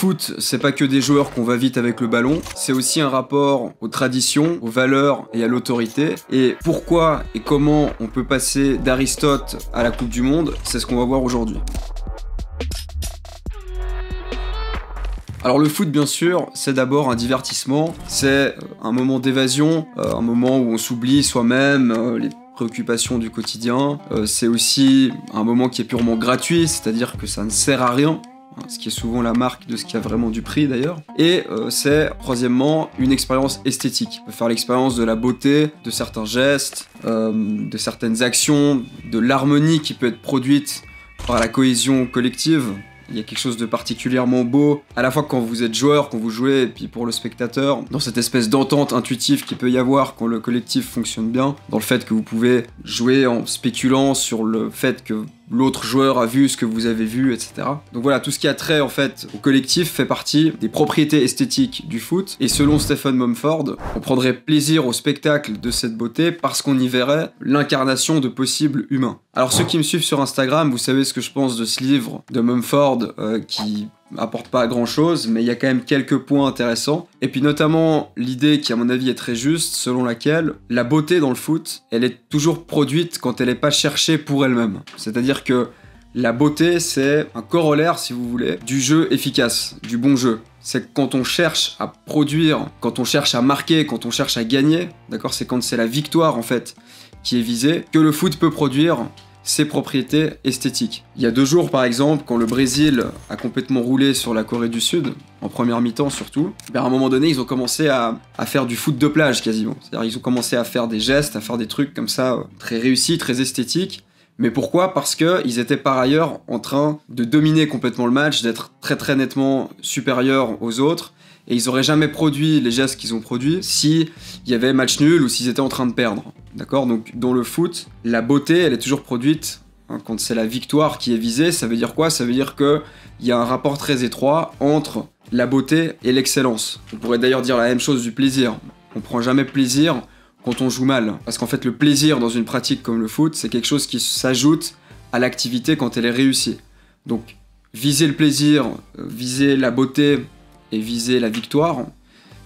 foot, c'est pas que des joueurs qu'on va vite avec le ballon, c'est aussi un rapport aux traditions, aux valeurs et à l'autorité. Et pourquoi et comment on peut passer d'Aristote à la Coupe du Monde, c'est ce qu'on va voir aujourd'hui. Alors le foot bien sûr, c'est d'abord un divertissement, c'est euh, un moment d'évasion, euh, un moment où on s'oublie soi-même, euh, les préoccupations du quotidien. c'est aussi un moment qui est purement gratuit, c'est-à-dire que ça ne sert à rien. Hein, ce qui est souvent la marque de ce qui a vraiment du prix d'ailleurs. Et euh, c'est, troisièmement, une expérience esthétique. On peut faire l'expérience de la beauté, de certains gestes, euh, de certaines actions, de l'harmonie qui peut être produite par la cohésion collective. Il y a quelque chose de particulièrement beau, à la fois quand vous êtes joueur, quand vous jouez, et puis pour le spectateur, dans cette espèce d'entente intuitive qui peut y avoir quand le collectif fonctionne bien, dans le fait que vous pouvez jouer en spéculant sur le fait que l'autre joueur a vu ce que vous avez vu, etc. Donc voilà, tout ce qui a trait en fait au collectif fait partie des propriétés esthétiques du foot. Et selon Stephen Mumford, on prendrait plaisir au spectacle de cette beauté parce qu'on y verrait l'incarnation de possibles humains. Alors ceux qui me suivent sur Instagram, vous savez ce que je pense de ce livre de Mumford euh, qui apporte pas grand chose, mais il y a quand même quelques points intéressants. Et puis notamment l'idée qui à mon avis est très juste, selon laquelle la beauté dans le foot, elle est toujours produite quand elle n'est pas cherchée pour elle-même. C'est-à-dire que la beauté, c'est un corollaire, si vous voulez, du jeu efficace, du bon jeu. C'est quand on cherche à produire, quand on cherche à marquer, quand on cherche à gagner, d'accord C'est quand c'est la victoire en fait qui est visée, que le foot peut produire ses propriétés esthétiques. Il y a deux jours par exemple, quand le Brésil a complètement roulé sur la Corée du Sud, en première mi-temps surtout, eh à un moment donné ils ont commencé à, faire du foot de plage quasiment. C'est-à-dire ils ont commencé à faire des gestes, à faire des trucs comme ça, euh, très réussis, très esthétiques. Mais pourquoi Parce qu'ils étaient par ailleurs en train de dominer complètement le match, d'être très très nettement supérieurs aux autres et ils auraient jamais produit les gestes qu'ils ont produits si il y avait match nul ou s'ils étaient en train de perdre. D'accord Donc dans le foot, la beauté, elle est toujours produite hein, quand c'est la victoire qui est visée. Ça veut dire quoi Ça veut dire que il y a un rapport très étroit entre la beauté et l'excellence. On pourrait d'ailleurs dire la même chose du plaisir. On prend jamais plaisir quand on joue mal. Parce qu'en fait, le plaisir dans une pratique comme le foot, c'est quelque chose qui s'ajoute à l'activité quand elle est réussie. Donc, viser le plaisir, euh, viser la beauté, et viser la victoire,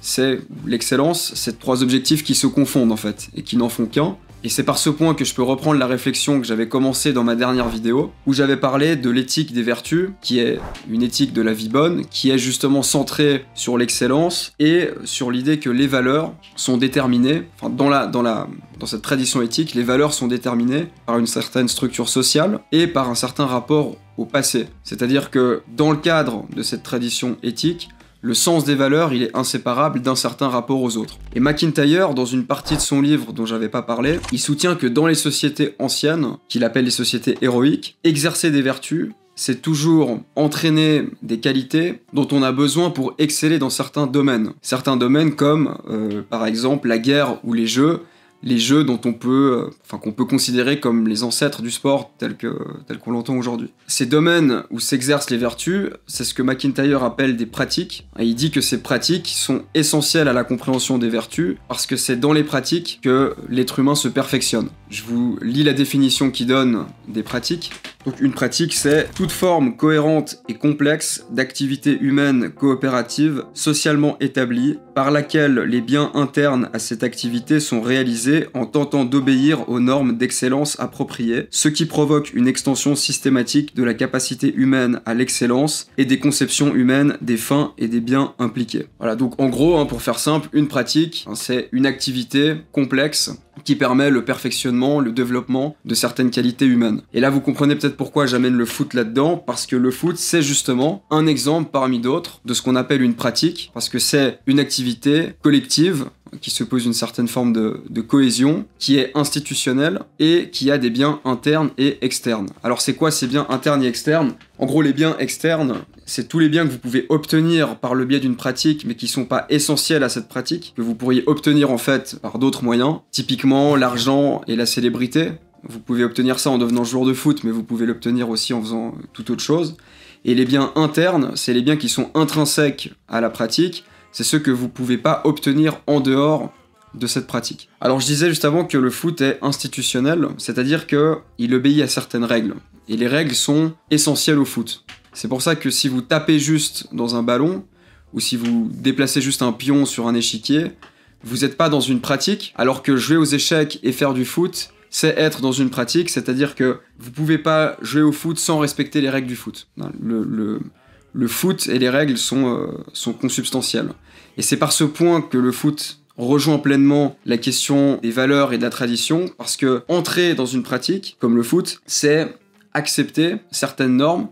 c'est l'excellence, c'est trois objectifs qui se confondent en fait et qui n'en font qu'un. Et c'est par ce point que je peux reprendre la réflexion que j'avais commencé dans ma dernière vidéo, où j'avais parlé de l'éthique des vertus, qui est une éthique de la vie bonne, qui est justement centrée sur l'excellence et sur l'idée que les valeurs sont déterminées, enfin dans, la, dans, la, dans cette tradition éthique, les valeurs sont déterminées par une certaine structure sociale et par un certain rapport au passé. C'est-à-dire que dans le cadre de cette tradition éthique, le sens des valeurs, il est inséparable d'un certain rapport aux autres. Et McIntyre, dans une partie de son livre dont j'avais pas parlé, il soutient que dans les sociétés anciennes, qu'il appelle les sociétés héroïques, exercer des vertus, c'est toujours entraîner des qualités dont on a besoin pour exceller dans certains domaines. Certains domaines comme euh, par exemple la guerre ou les jeux, les jeux dont on peut, euh, enfin qu'on peut considérer comme les ancêtres du sport tel que tel qu'on l'entend aujourd'hui. Ces domaines où s'exercent les vertus, c'est ce que McIntyre appelle des pratiques. Et il dit que ces pratiques sont essentielles à la compréhension des vertus parce que c'est dans les pratiques que l'être humain se perfectionne. Je vous lis la définition qui donne des pratiques. Donc une pratique, c'est toute forme cohérente et complexe d'activité humaine coopérative socialement établie par laquelle les biens internes à cette activité sont réalisés en tentant d'obéir aux normes d'excellence appropriées, ce qui provoque une extension systématique de la capacité humaine à l'excellence et des conceptions humaines des fins et des biens impliqués. Voilà, donc en gros, hein, pour faire simple, une pratique, hein, c'est une activité complexe qui permet le perfectionnement, le développement de certaines qualités humaines. Et là, vous comprenez peut-être pourquoi j'amène le foot là-dedans, parce que le foot, c'est justement un exemple parmi d'autres de ce qu'on appelle une pratique, parce que c'est une activité collective qui se pose une certaine forme de, cohésion, qui est institutionnelle et qui a des biens internes et externes. Alors c'est quoi ces biens internes et externes En gros les biens externes, c'est tous les biens que vous pouvez obtenir par le biais d'une pratique mais qui sont pas essentiels à cette pratique, que vous pourriez obtenir en fait par d'autres moyens, typiquement l'argent et la célébrité. Vous pouvez obtenir ça en devenant joueur de foot mais vous pouvez l'obtenir aussi en faisant toute autre chose. Et les biens internes, c'est les biens qui sont intrinsèques à la pratique, c'est ce que vous pouvez pas obtenir en dehors de cette pratique. Alors je disais juste avant que le foot est institutionnel, c'est-à-dire que il obéit à certaines règles et les règles sont essentielles au foot. C'est pour ça que si vous tapez juste dans un ballon ou si vous déplacez juste un pion sur un échiquier, vous n'êtes pas dans une pratique, alors que jouer aux échecs et faire du foot, c'est être dans une pratique, c'est-à-dire que vous pouvez pas jouer au foot sans respecter les règles du foot. le, le foot et les règles euh, sont, consubstantielles. Et c'est par ce point que le foot rejoint pleinement la question des valeurs et de la tradition, parce que entrer dans une pratique comme le foot, c'est accepter certaines normes,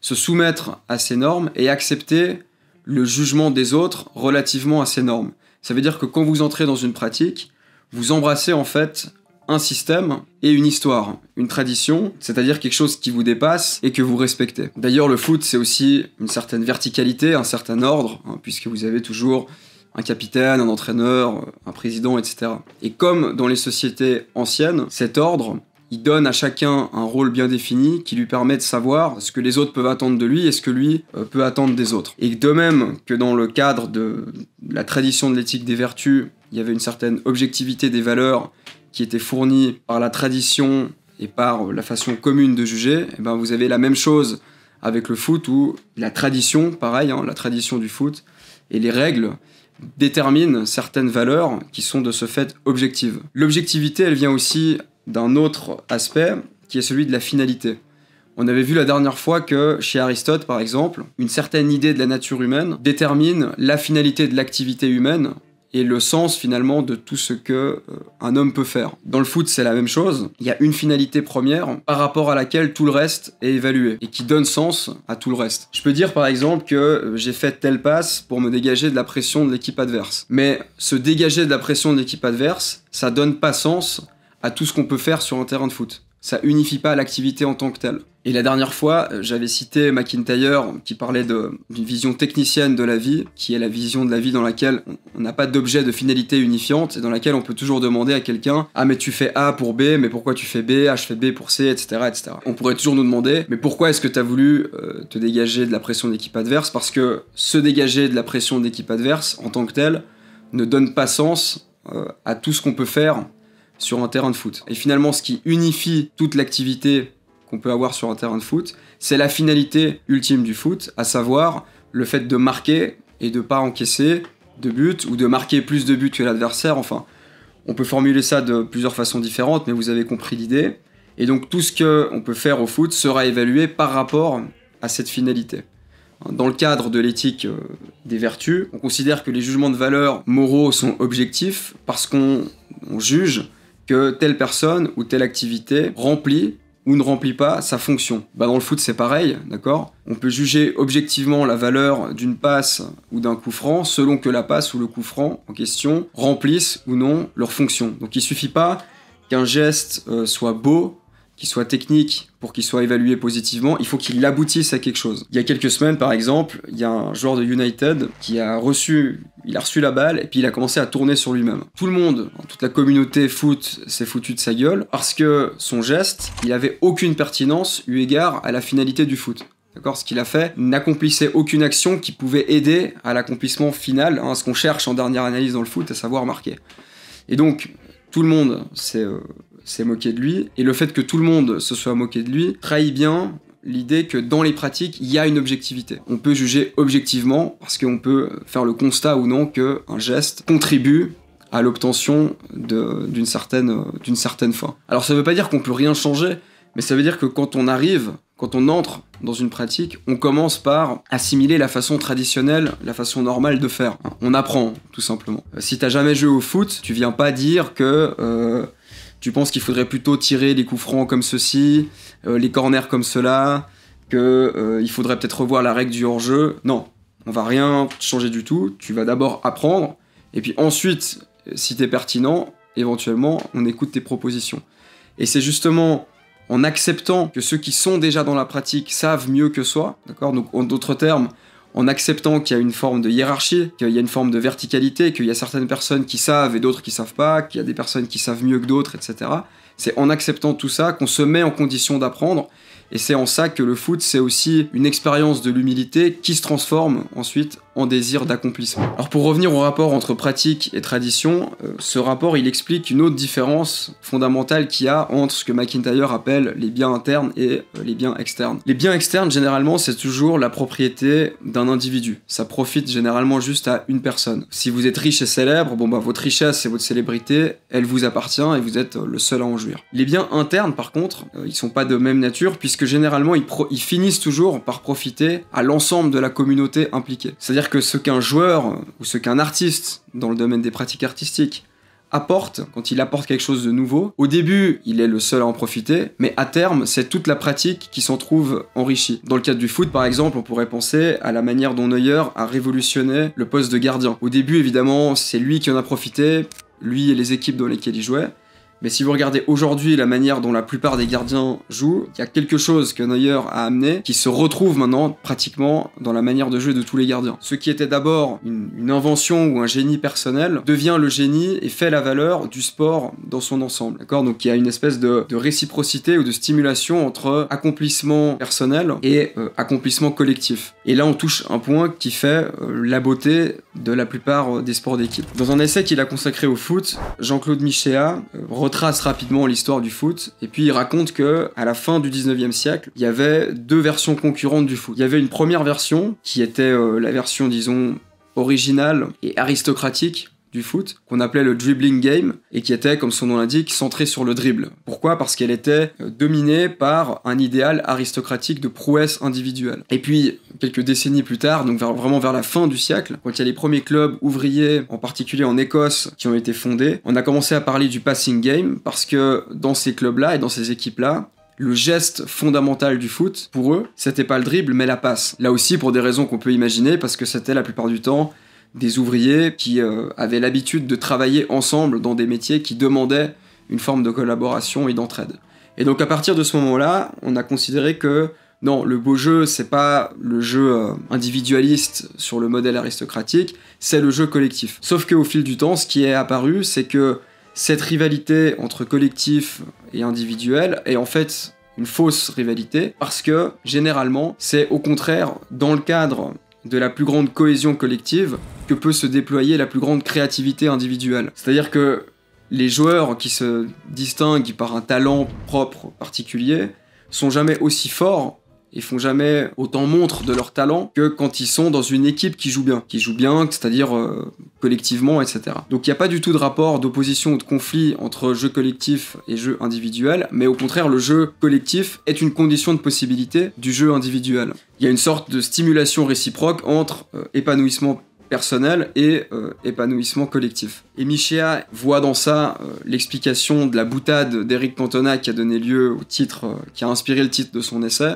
se soumettre à ces normes et accepter le jugement des autres relativement à ces normes. Ça veut dire que quand vous entrez dans une pratique, vous embrassez en fait un système et une histoire, une tradition, c'est-à-dire quelque chose qui vous dépasse et que vous respectez. D'ailleurs, le foot, c'est aussi une certaine verticalité, un certain ordre, hein, puisque vous avez toujours un capitaine, un entraîneur, un président, etc. Et comme dans les sociétés anciennes, cet ordre, il donne à chacun un rôle bien défini qui lui permet de savoir ce que les autres peuvent attendre de lui et ce que lui euh, peut attendre des autres. Et de même que dans le cadre de la tradition de l'éthique des vertus, il y avait une certaine objectivité des valeurs qui était fournie par la tradition et par euh, la façon commune de juger, eh ben vous avez la même chose avec le foot où la tradition, pareil, hein, la tradition du foot et les règles déterminent certaines valeurs qui sont de ce fait objectives. L'objectivité, elle vient aussi d'un autre aspect qui est celui de la finalité. On avait vu la dernière fois que chez Aristote, par exemple, une certaine idée de la nature humaine détermine la finalité de l'activité humaine et le sens finalement de tout ce que euh, un homme peut faire. Dans le foot, c'est la même chose. Il y a une finalité première par rapport à laquelle tout le reste est évalué et qui donne sens à tout le reste. Je peux dire par exemple que euh, j'ai fait telle passe pour me dégager de la pression de l'équipe adverse. Mais se dégager de la pression de l'équipe adverse, ça donne pas sens à tout ce qu'on peut faire sur un terrain de foot. Ça unifie pas l'activité en tant que telle. Et la dernière fois, euh, j'avais cité McIntyre qui parlait d'une vision technicienne de la vie, qui est la vision de la vie dans laquelle on n'a pas d'objet de finalité unifiante et dans laquelle on peut toujours demander à quelqu'un Ah, mais tu fais A pour B, mais pourquoi tu fais B Ah, je fais B pour C, etc. etc. On pourrait toujours nous demander Mais pourquoi est-ce que tu as voulu euh, te dégager de la pression l'équipe adverse Parce que se dégager de la pression d'équipe adverse en tant que telle ne donne pas sens euh, à tout ce qu'on peut faire sur un terrain de foot. Et finalement, ce qui unifie toute l'activité peut avoir sur un terrain de foot. C'est la finalité ultime du foot, à savoir le fait de marquer et de pas encaisser de buts ou de marquer plus de buts que l'adversaire. Enfin, on peut formuler ça de plusieurs façons différentes, mais vous avez compris l'idée. Et donc tout ce qu'on peut faire au foot sera évalué par rapport à cette finalité. Dans le cadre de l'éthique euh, des vertus, on considère que les jugements de valeur moraux sont objectifs parce qu'on juge que telle personne ou telle activité remplit ou ne remplit pas sa fonction. Bah dans le foot c'est pareil, d'accord On peut juger objectivement la valeur d'une passe ou d'un coup franc selon que la passe ou le coup franc en question remplissent ou non leur fonction. Donc il suffit pas qu'un geste euh, soit beau qu'il soit technique, pour qu'il soit évalué positivement, il faut qu'il aboutisse à quelque chose. Il y a quelques semaines, par exemple, il y a un joueur de United qui a reçu, il a reçu la balle et puis il a commencé à tourner sur lui-même. Tout le monde, toute la communauté foot s'est foutu de sa gueule parce que son geste, il avait aucune pertinence eu égard à la finalité du foot. D'accord Ce qu'il a fait n'accomplissait aucune action qui pouvait aider à l'accomplissement final, hein, ce qu'on cherche en dernière analyse dans le foot, à savoir marquer. Et donc, tout le monde s'est euh, s'est moqué de lui. Et le fait que tout le monde se soit moqué de lui trahit bien l'idée que dans les pratiques, il y a une objectivité. On peut juger objectivement parce qu'on peut faire le constat ou non qu'un geste contribue à l'obtention d'une certaine, certaine fin. Alors ça ne veut pas dire qu'on peut rien changer, mais ça veut dire que quand on arrive, quand on entre dans une pratique, on commence par assimiler la façon traditionnelle, la façon normale de faire. On apprend, tout simplement. Si t'as jamais joué au foot, tu viens pas dire que euh, tu penses qu'il faudrait plutôt tirer les coups francs comme ceci, euh, les corners comme cela, qu'il euh, faudrait peut-être revoir la règle du hors-jeu. Non, on va rien changer du tout. Tu vas d'abord apprendre, et puis ensuite, si tu es pertinent, éventuellement, on écoute tes propositions. Et c'est justement en acceptant que ceux qui sont déjà dans la pratique savent mieux que soi, d'accord Donc, en d'autres termes, en acceptant qu'il y a une forme de hiérarchie, qu'il y a une forme de verticalité, qu'il y a certaines personnes qui savent et d'autres qui savent pas, qu'il y a des personnes qui savent mieux que d'autres, etc. C'est en acceptant tout ça qu'on se met en condition d'apprendre et c'est en ça que le foot, c'est aussi une expérience de l'humilité qui se transforme ensuite en désir d'accomplissement. Alors pour revenir au rapport entre pratique et tradition, euh, ce rapport il explique une autre différence fondamentale qu'il y a entre ce que McIntyre appelle les biens internes et euh, les biens externes. Les biens externes généralement c'est toujours la propriété d'un individu. Ça profite généralement juste à une personne. Si vous êtes riche et célèbre, bon bah votre richesse et votre célébrité, elle vous appartient et vous êtes le seul à en jouir. Les biens internes par contre, euh, ils sont pas de même nature puisque généralement ils, ils finissent toujours par profiter à l'ensemble de la communauté impliquée. C'est-à-dire que ce qu'un joueur euh, ou ce qu'un artiste dans le domaine des pratiques artistiques apporte, quand il apporte quelque chose de nouveau, au début, il est le seul à en profiter, mais à terme, c'est toute la pratique qui s'en trouve enrichie. Dans le cadre du foot, par exemple, on pourrait penser à la manière dont Neuer a révolutionné le poste de gardien. Au début, évidemment, c'est lui qui en a profité, lui et les équipes dans lesquelles il jouait, mais si vous regardez aujourd'hui la manière dont la plupart des gardiens jouent, il y a quelque chose que Neuer a amené qui se retrouve maintenant pratiquement dans la manière de jouer de tous les gardiens. Ce qui était d'abord une, invention ou un génie personnel devient le génie et fait la valeur du sport dans son ensemble. D'accord Donc il y a une espèce de, réciprocité ou de stimulation entre accomplissement personnel et euh, accomplissement collectif. Et là on touche un point qui fait euh, la beauté de la plupart euh, des sports d'équipe. Dans un essai qu'il a consacré au foot, Jean-Claude Michéa retrace rapidement l'histoire du foot et puis il raconte que à la fin du 19e siècle, il y avait deux versions concurrentes du foot. Il y avait une première version qui était euh, la version disons originale et aristocratique du foot qu'on appelait le dribbling game et qui était, comme son nom l'indique, centré sur le dribble. Pourquoi Parce qu'elle était euh, dominée par un idéal aristocratique de prouesse individuelle. Et puis, quelques décennies plus tard, donc vraiment vers la fin du siècle, quand il y a les premiers clubs ouvriers, en particulier en Écosse, qui ont été fondés, on a commencé à parler du passing game parce que dans ces clubs-là et dans ces équipes-là, le geste fondamental du foot, pour eux, c'était pas le dribble, mais la passe. Là aussi, pour des raisons qu'on peut imaginer, parce que c'était la plupart du temps des ouvriers qui euh, avaient l'habitude de travailler ensemble dans des métiers qui demandaient une forme de collaboration et d'entraide. Et donc à partir de ce moment-là, on a considéré que non, le beau jeu, c'est pas le jeu euh, individualiste sur le modèle aristocratique, c'est le jeu collectif. Sauf qu'au fil du temps, ce qui est apparu, c'est que cette rivalité entre collectif et individuel est en fait une fausse rivalité parce que généralement, c'est au contraire dans le cadre de la plus grande cohésion collective que peut se déployer la plus grande créativité individuelle. C'est-à-dire que les joueurs qui se distinguent par un talent propre particulier sont jamais aussi forts ils font jamais autant montre de leur talent que quand ils sont dans une équipe qui joue bien, qui joue bien, c'est-à-dire euh, collectivement, etc. Donc il n'y a pas du tout de rapport d'opposition ou de conflit entre jeu collectif et jeu individuel, mais au contraire, le jeu collectif est une condition de possibilité du jeu individuel. Il y a une sorte de stimulation réciproque entre euh, épanouissement personnel et euh, épanouissement collectif. Et Michéa voit dans ça euh, l'explication de la boutade d'Eric Cantona qui a donné lieu au titre, euh, qui a inspiré le titre de son essai.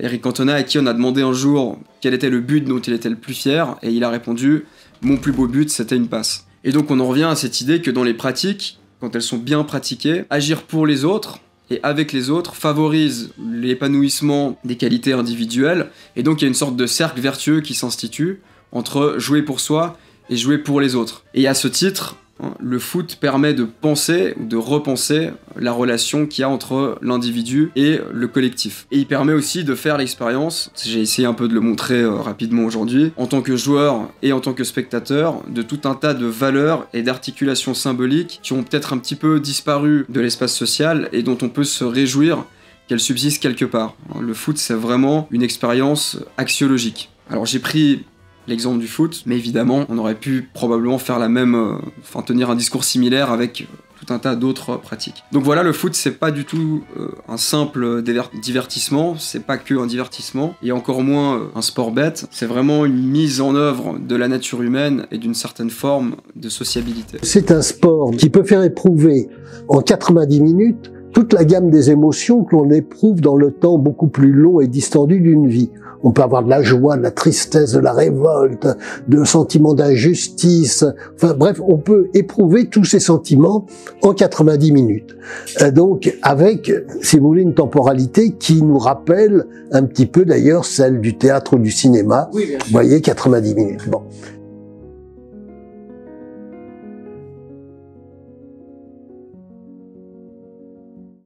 Éric Cantona à qui on a demandé un jour quel était le but dont il était le plus fier et il a répondu mon plus beau but c'était une passe. Et donc on en revient à cette idée que dans les pratiques, quand elles sont bien pratiquées, agir pour les autres, et avec les autres favorise l'épanouissement des qualités individuelles et donc il y a une sorte de cercle vertueux qui s'institue entre jouer pour soi et jouer pour les autres. Et à ce titre, hein, le foot permet de penser ou de repenser la relation qu'il y a entre l'individu et le collectif. Et il permet aussi de faire l'expérience, j'ai essayé un peu de le montrer euh, rapidement aujourd'hui, en tant que joueur et en tant que spectateur, de tout un tas de valeurs et d'articulations symboliques qui ont peut-être un petit peu disparu de l'espace social et dont on peut se réjouir qu'elles subsistent quelque part. Le foot, c'est vraiment une expérience axiologique. Alors j'ai pris l'exemple du foot, mais évidemment, on aurait pu probablement faire la même, euh, enfin tenir un discours similaire avec euh, tout un tas d'autres euh, pratiques. Donc voilà, le foot, c'est pas du tout un simple divertissement, c'est pas que un divertissement, et encore moins un sport bête, c'est vraiment une mise en œuvre de la nature humaine et d'une certaine forme de sociabilité. C'est un sport qui peut faire éprouver en 90 minutes toute la gamme des émotions que l'on éprouve dans le temps beaucoup plus long et distendu d'une vie. On peut avoir de la joie, de la tristesse, de la révolte, de sentiment d'injustice. Enfin bref, on peut éprouver tous ces sentiments en 90 minutes. Euh, donc avec, si vous voulez, une temporalité qui nous rappelle un petit peu d'ailleurs celle du théâtre ou du cinéma. Vous voyez, 90 minutes. Bon.